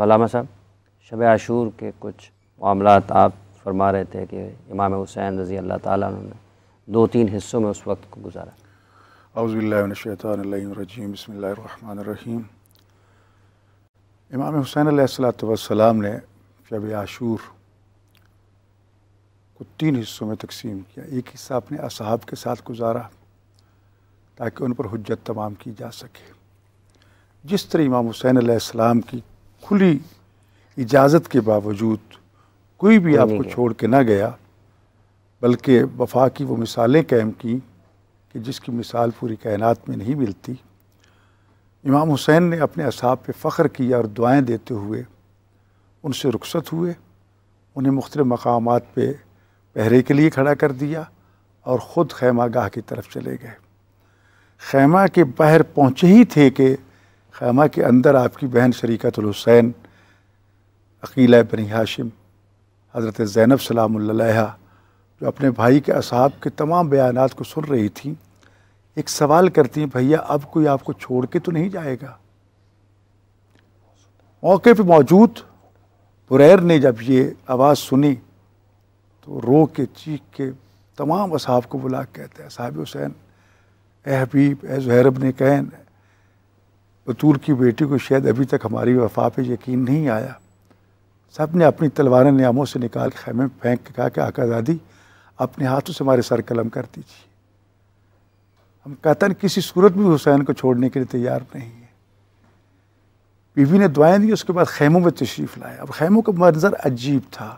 वालामा साहब शब आशूर के कुछ मामला आप फरमा रहे थे कि इमाम हुसैन रज़ी अल्लाह ताली ने दो तीन हिस्सों में उस वक्त को गुजारा इमाम हुसैन सलाम ने शब आशूर को तीन हिस्सों में तकसीम किया एक हिस्सा अपने असहाब के साथ गुजारा ताकि उन पर हजत तमाम की जा सके जिस तरह इमाम हुसैन सलाम की खुली इजाज़त के बावजूद कोई भी आपको छोड़ के ना गया बल्कि वफा की वो मिसालें कैम की कि जिसकी मिसाल पूरी कायनात में नहीं मिलती इमाम हुसैन ने अपने असाब पे फ़ख्र किया और दुआएं देते हुए उनसे रुखसत हुए उन्हें मुख्तु मकाम पर पहरे के लिए खड़ा कर दिया और ख़ुद खैमा गाह की तरफ चले गए खैमा के बाहर पहुँचे ही थे कि खैमा के अंदर आपकी बहन हुसैन अकीला बनी हाशिम हज़रत ज़ैनब सलाम जो अपने भाई के असाब के तमाम बयान को सुन रही थी एक सवाल करती हैं भैया अब कोई आपको छोड़ के तो नहीं जाएगा मौके पे मौजूद बुरैर ने जब ये आवाज़ सुनी तो रो के चीख के तमाम असाब को बुला कहते हैं साहब हुसैन ए हबीब ए जहरब ने कहन बतूल की बेटी को शायद अभी तक हमारी वफा पे यकीन नहीं आया सब ने अपनी तलवारें नियामों से निकाल के खेमे में फेंक के कहा कि आका दादी अपने हाथों से हमारे सर कलम कर दीजिए हम कतन किसी सूरत में हुसैन को छोड़ने के लिए तैयार नहीं है बीवी ने दुआएं दी उसके बाद खैमों में तशरीफ़ लाए अब खैमों का मंजर अजीब था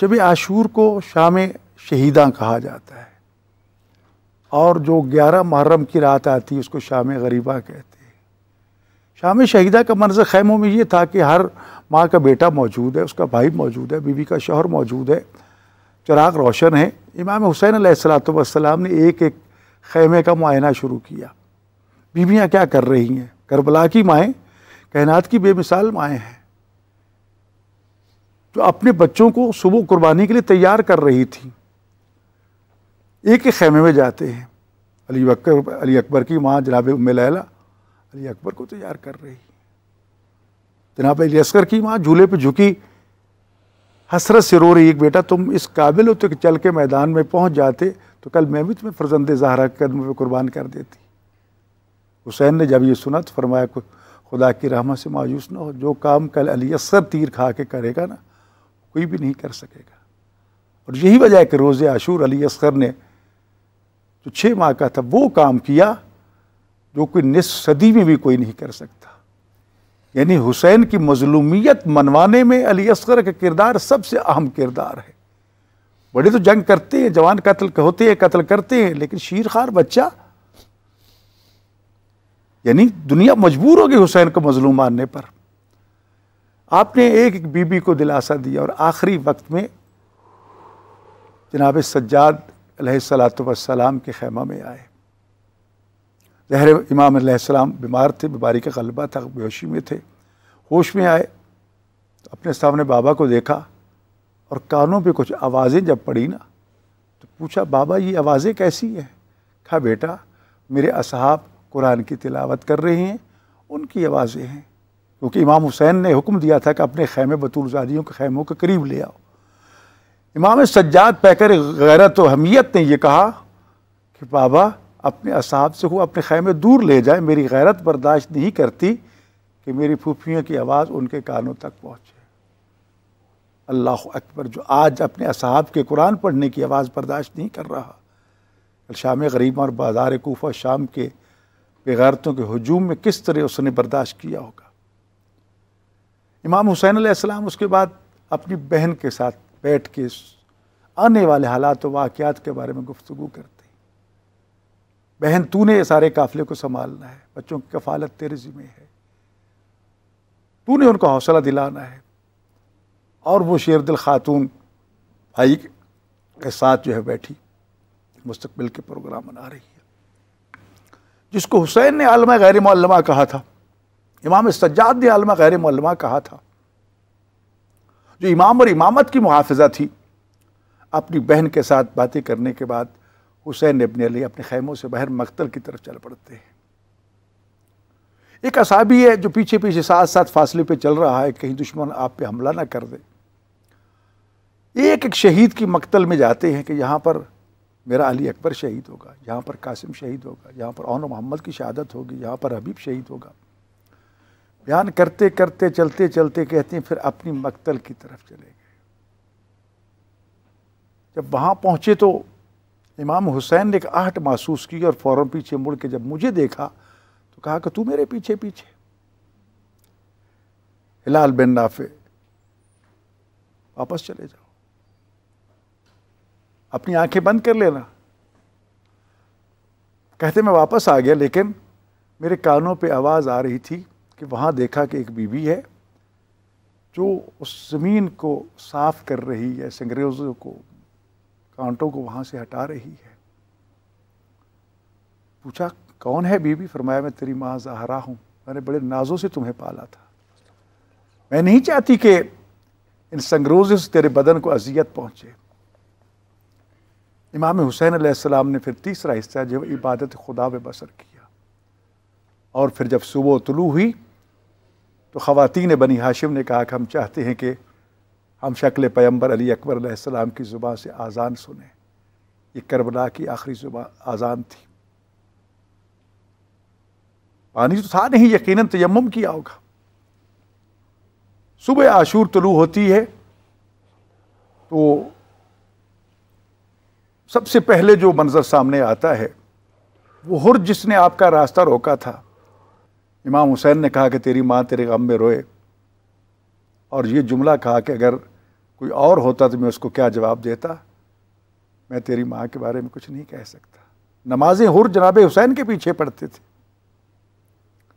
शब आशूर को शाम शहीदा कहा जाता है और जो ग्यारह मुहर्रम की रात आती है उसको शाम गरीबा कहते हैं शाम शहीदा का मंजर खैमों में ये था कि हर माँ का बेटा मौजूद है उसका भाई मौजूद है बीवी का शोहर मौजूद है चराग रोशन है इमाम हुसैन सलाम ने एक एक खैमे का मुआयना शुरू किया बीवियाँ क्या कर रही हैं करबला की माएँ कहनात की बेमिसाल माएँ हैं जो अपने बच्चों को सुबह कुर्बानी के लिए तैयार कर रही थी एक ही खैमे में जाते हैं अली अकबर अली अकबर की माँ जनाब उम लैला अली अकबर को तैयार कर रही जनाब अली असगर की माँ झूले पे झुकी हसरत से रो रही एक बेटा तुम इस काबिल होते तो कि चल के मैदान में पहुँच जाते तो कल मैं भी तुम्हें फर्जंद जहरा के कदम पर कुर्बान कर देती हुसैन ने जब ये सुना तो फरमाया खुदा की रहमत से मायूस ना हो जो काम कल अली असर तीर खा के करेगा ना कोई भी नहीं कर सकेगा और यही वजह है कि रोज़ आशूर अली असगर ने जो छः माह का था वो काम किया जो कोई निस सदी में भी कोई नहीं कर सकता यानी हुसैन की मजलूमियत मनवाने में अली असगर का किरदार सबसे अहम किरदार है बड़े तो जंग करते हैं जवान कत्ल होते हैं कत्ल करते हैं लेकिन शीर खार बच्चा यानी दुनिया मजबूर होगी हुसैन को मजलूम मानने पर आपने एक एक बीबी को दिलासा दिया और आखिरी वक्त में जनाब सज्जाद सलात वसलाम के खैमा में आए जहर इमाम सलाम बीमार थे बीमारी का गलबा था बेहोशी में थे होश में आए तो अपने सामने बाबा को देखा और कानों पे कुछ आवाज़ें जब पड़ी ना तो पूछा बाबा ये आवाज़ें कैसी हैं कहा बेटा मेरे असहाब कुरान की तिलावत कर रहे हैं उनकी आवाज़ें हैं क्योंकि इमाम हुसैन ने हुक्म दिया था कि अपने खैमे बतूलजादियों के खैमों के करीब ले आओ इमाम सज्जाद पैकर गैरत तो हमीयत ने यह कहा कि बाबा अपने असाब से हो अपने खैमे दूर ले जाए मेरी गैरत बर्दाश्त नहीं करती कि मेरी फूफियों की आवाज़ उनके कानों तक पहुँचे अल्लाह अकबर जो आज अपने असहाब के कुरान पढ़ने की आवाज़ बर्दाश्त नहीं कर रहा कल शाम गरीब और बाजार कोफा शाम के बेगारतों के हजूम में किस तरह उसने बर्दाश्त किया होगा इमाम हुसैन आसमाम उसके बाद अपनी बहन के साथ बैठ के आने वाले हालात वाक़ात के बारे में गुफ्तु करते बहन तूने ये सारे काफिले को संभालना है बच्चों की कफालत तेरे जिम्मे है तूने उनको हौसला दिलाना है और वो दिल खातून भाई के साथ जो है बैठी मुस्तबिल के प्रोग्राम बना रही है जिसको हुसैन ने आलमा गैर मौलमा कहा था इमाम सज्जाद ने आलमा गैर मल्लमा कहा था जो इमाम और इमामत की मुहाफजा थी अपनी बहन के साथ बातें करने के बाद हुसैन इबन अली अपने खैमों से बाहर मख्तल की तरफ चल पड़ते हैं एक असाबी है जो पीछे पीछे साथ साथ फासले पे चल रहा है कहीं दुश्मन आप पे हमला ना कर दे एक एक शहीद की मकतल में जाते हैं कि यहाँ पर मेरा अली अकबर शहीद होगा यहाँ पर कासिम शहीद होगा यहाँ पर ओन मोहम्मद की शहादत होगी यहाँ पर हबीब शहीद होगा बयान करते करते चलते चलते कहते हैं फिर अपनी मकतल की तरफ चले गए जब वहाँ पहुँचे तो इमाम हुसैन ने एक आहट महसूस की और फौरन पीछे मुड़ के जब मुझे देखा तो कहा कि तू मेरे पीछे पीछे हिलाल बिन नाफे वापस चले जाओ अपनी आंखें बंद कर लेना कहते मैं वापस आ गया लेकिन मेरे कानों पे आवाज़ आ रही थी कि वहाँ देखा कि एक बीवी है जो उस ज़मीन को साफ़ कर रही है संग्रेज़ों को कांटों को वहाँ से हटा रही है पूछा कौन है बीबी फरमाया मैं तेरी माँ जहरा हूँ मैंने बड़े नाजों से तुम्हें पाला था मैं नहीं चाहती कि इन संगरोजों से तेरे बदन को अजियत पहुँचे इमाम हुसैन आसमाम ने फिर तीसरा हिस्सा जब इबादत खुदा में बसर किया और फिर जब सुबह तुलू हुई तो ख़वातीन बनी हाशिम ने कहा कि हम चाहते हैं कि हम शक्ल पैम्बर अली अकबर सलाम की ज़ुबान से आज़ान सुने ये करबला की आखिरी ज़ुबान आज़ान थी पानी तो था नहीं यकीनन तयम किया होगा सुबह आशूर तलू होती है तो सबसे पहले जो मंज़र सामने आता है वो हुर जिसने आपका रास्ता रोका था इमाम हुसैन ने कहा कि तेरी माँ तेरे गम में रोए और ये जुमला कहा कि अगर कोई और होता तो मैं उसको क्या जवाब देता मैं तेरी माँ के बारे में कुछ नहीं कह सकता नमाजें हुर जनाब हुसैन के पीछे पढ़ते थे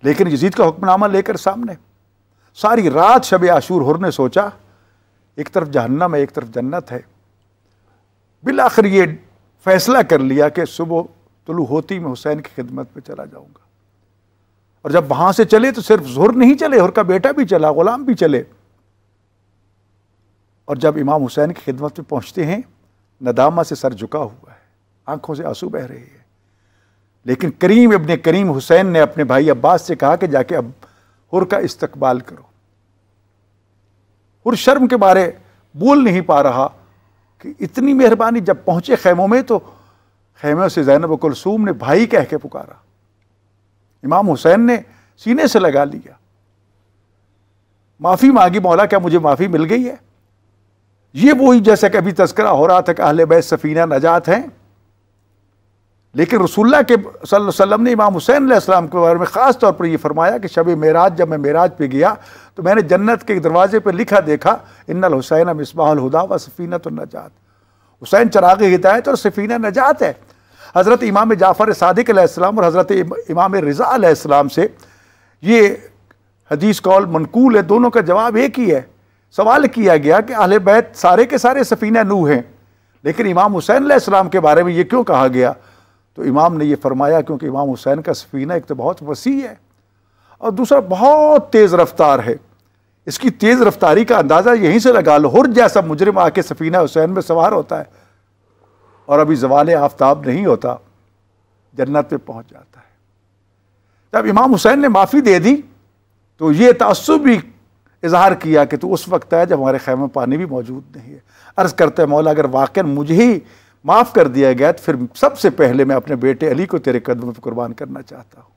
लेकिन यजीद का हुक्मनामा लेकर सामने सारी रात शब आशूर हुर ने सोचा एक तरफ जहन्नम है एक तरफ जन्नत है बिल आखिर ये फैसला कर लिया कि सुबह तुलु होती मैं हुसैन की खिदमत में चला जाऊँगा और जब वहाँ से चले तो सिर्फ जोर नहीं चले हुर का बेटा भी चला ग़ुलाम भी चले और जब इमाम हुसैन की खिदमत में पहुँचते हैं नदामा से सर झुका हुआ है आंखों से आंसू बह रहे हैं लेकिन करीम इबन करीम हुसैन ने अपने भाई अब्बास से कहा कि जाके अब हुर का इस्तकबाल करो हुर शर्म के बारे बोल नहीं पा रहा कि इतनी मेहरबानी जब पहुंचे खैमों में तो खैमों से जैनब कुलसूम ने भाई कह के पुकारा इमाम हुसैन ने सीने से लगा लिया माफ़ी मांगी मौला क्या मुझे माफ़ी मिल गई है ये वही जैसा कि अभी तस्करा हो रहा था कि अहल बैत सफ़ीना नजात हैं लेकिन रसुल्ला के सल्लम ने इमाम हुसैन आसमाम के बारे में ख़ास तौर पर यह फरमाया कि शब मेराज जब मैं मेराज पे गया तो मैंने जन्नत के दरवाजे पर लिखा देखा इन्नल हुसैन मिसबाल हुदा व सफ़ीना तो नजात हुसैन चराग हिदायत और सफ़ीना नजात है हज़रत इमाम जाफ़र सदक और हज़रत इमाम रज़ा आसमाम से ये हदीस कौल मनकूल है दोनों का जवाब एक ही है सवाल किया गया कि अहल बैत सारे के सारे सफ़ीना नू हैं लेकिन इमाम हुसैन आसलाम के बारे में ये क्यों कहा गया तो इमाम ने यह फरमाया क्योंकि इमाम हुसैन का सफ़ीना एक तो बहुत वसी है और दूसरा बहुत तेज़ रफ्तार है इसकी तेज़ रफ्तारी का अंदाज़ा यहीं से लगा लो हर जैसा मुजरिम आके सफ़ीना हुसैन में सवार होता है और अभी जवाल आफ्ताब नहीं होता जन्नत पे पहुँच जाता है जब इमाम हुसैन ने माफ़ी दे दी तो ये तस्ब भी इजहार किया कि तू उस वक्त आया जब हमारे खैमे पानी भी मौजूद नहीं है अर्ज़ करते हैं मौला अगर वाक़ मुझे ही माफ़ कर दिया गया तो फिर सबसे पहले मैं अपने बेटे अली को तेरे कदम पर कुर्बान करना चाहता हूँ